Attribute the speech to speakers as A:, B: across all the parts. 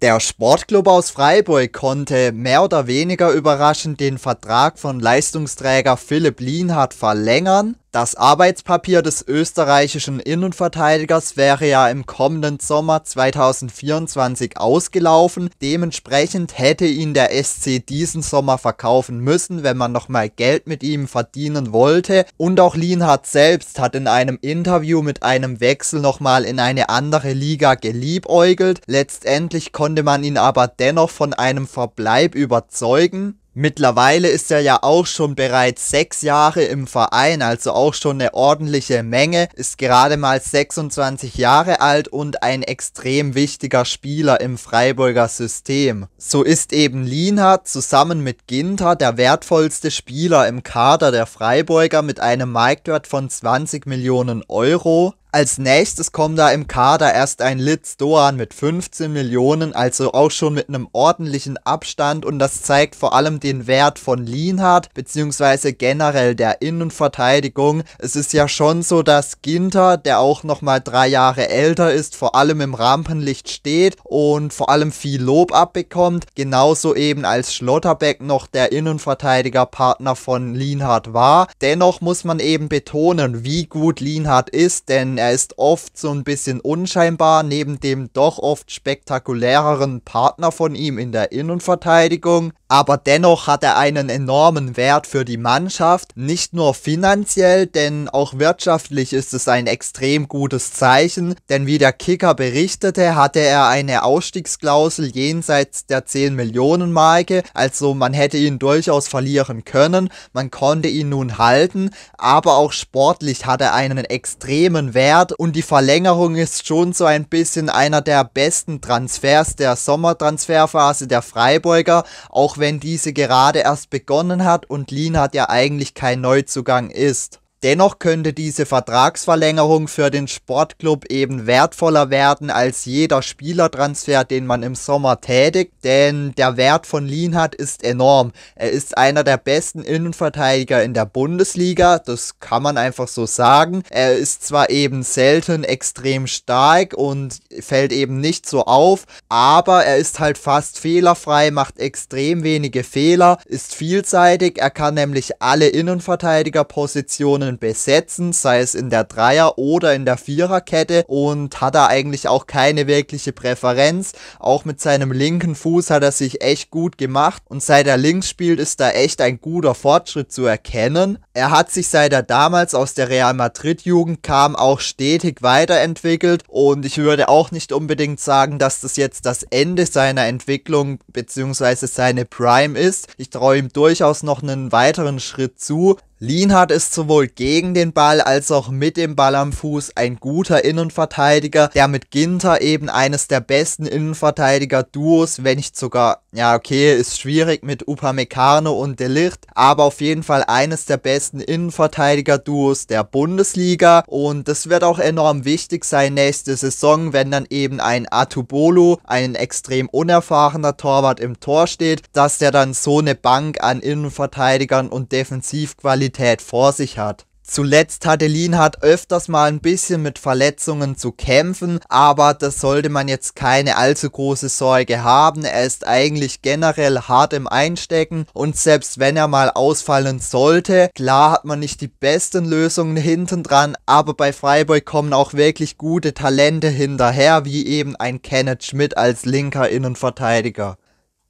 A: Der Sportclub aus Freiburg konnte mehr oder weniger überraschend den Vertrag von Leistungsträger Philipp Lienhardt verlängern das Arbeitspapier des österreichischen Innenverteidigers wäre ja im kommenden Sommer 2024 ausgelaufen. Dementsprechend hätte ihn der SC diesen Sommer verkaufen müssen, wenn man nochmal Geld mit ihm verdienen wollte. Und auch Lienhardt selbst hat in einem Interview mit einem Wechsel nochmal in eine andere Liga geliebäugelt. Letztendlich konnte man ihn aber dennoch von einem Verbleib überzeugen. Mittlerweile ist er ja auch schon bereits sechs Jahre im Verein, also auch schon eine ordentliche Menge, ist gerade mal 26 Jahre alt und ein extrem wichtiger Spieler im Freiburger System. So ist eben Lienhardt zusammen mit Ginter der wertvollste Spieler im Kader der Freiburger mit einem Marktwert von 20 Millionen Euro. Als nächstes kommt da im Kader erst ein Litz Doan mit 15 Millionen, also auch schon mit einem ordentlichen Abstand und das zeigt vor allem den Wert von Lienhardt beziehungsweise generell der Innenverteidigung. Es ist ja schon so, dass Ginter, der auch nochmal drei Jahre älter ist, vor allem im Rampenlicht steht und vor allem viel Lob abbekommt, genauso eben als Schlotterbeck noch der Innenverteidigerpartner von Lienhardt war. Dennoch muss man eben betonen, wie gut Lienhardt ist, denn er ist oft so ein bisschen unscheinbar neben dem doch oft spektakuläreren Partner von ihm in der Innenverteidigung. Aber dennoch hat er einen enormen Wert für die Mannschaft, nicht nur finanziell, denn auch wirtschaftlich ist es ein extrem gutes Zeichen, denn wie der Kicker berichtete, hatte er eine Ausstiegsklausel jenseits der 10 Millionen Marke, also man hätte ihn durchaus verlieren können, man konnte ihn nun halten, aber auch sportlich hat er einen extremen Wert Wert und die Verlängerung ist schon so ein bisschen einer der besten Transfers der Sommertransferphase der Freiburger, auch wenn diese gerade erst begonnen hat und Lienhardt ja eigentlich kein Neuzugang ist. Dennoch könnte diese Vertragsverlängerung für den Sportclub eben wertvoller werden als jeder Spielertransfer, den man im Sommer tätigt, denn der Wert von Lienhardt ist enorm. Er ist einer der besten Innenverteidiger in der Bundesliga, das kann man einfach so sagen. Er ist zwar eben selten extrem stark und fällt eben nicht so auf, aber er ist halt fast fehlerfrei, macht extrem wenige Fehler, ist vielseitig, er kann nämlich alle Innenverteidigerpositionen Positionen besetzen, sei es in der Dreier- oder in der Viererkette und hat da eigentlich auch keine wirkliche Präferenz. Auch mit seinem linken Fuß hat er sich echt gut gemacht und seit er links spielt, ist da echt ein guter Fortschritt zu erkennen. Er hat sich seit er damals aus der Real Madrid Jugend kam auch stetig weiterentwickelt und ich würde auch nicht unbedingt sagen, dass das jetzt das Ende seiner Entwicklung bzw. seine Prime ist. Ich traue ihm durchaus noch einen weiteren Schritt zu. Lienhardt ist sowohl gegen den Ball als auch mit dem Ball am Fuß ein guter Innenverteidiger, der mit Ginter eben eines der besten Innenverteidiger-Duos, wenn nicht sogar ja, okay, ist schwierig mit Upamecano und Delicht, aber auf jeden Fall eines der besten Innenverteidiger-Duos der Bundesliga und das wird auch enorm wichtig sein nächste Saison, wenn dann eben ein Atubolo, ein extrem unerfahrener Torwart im Tor steht, dass der dann so eine Bank an Innenverteidigern und Defensivqualität vor sich hat. Zuletzt hatte Lienhardt öfters mal ein bisschen mit Verletzungen zu kämpfen, aber das sollte man jetzt keine allzu große Sorge haben. Er ist eigentlich generell hart im Einstecken und selbst wenn er mal ausfallen sollte, klar hat man nicht die besten Lösungen hinten dran, aber bei Freiburg kommen auch wirklich gute Talente hinterher, wie eben ein Kenneth Schmidt als linker Innenverteidiger.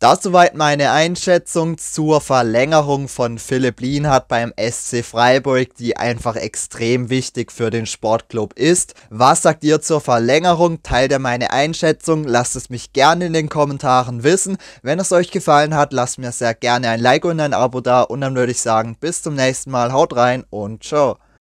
A: Das soweit meine Einschätzung zur Verlängerung von Philipp Lienhardt beim SC Freiburg, die einfach extrem wichtig für den Sportclub ist. Was sagt ihr zur Verlängerung? Teilt ihr meine Einschätzung? Lasst es mich gerne in den Kommentaren wissen. Wenn es euch gefallen hat, lasst mir sehr gerne ein Like und ein Abo da und dann würde ich sagen, bis zum nächsten Mal, haut rein und ciao.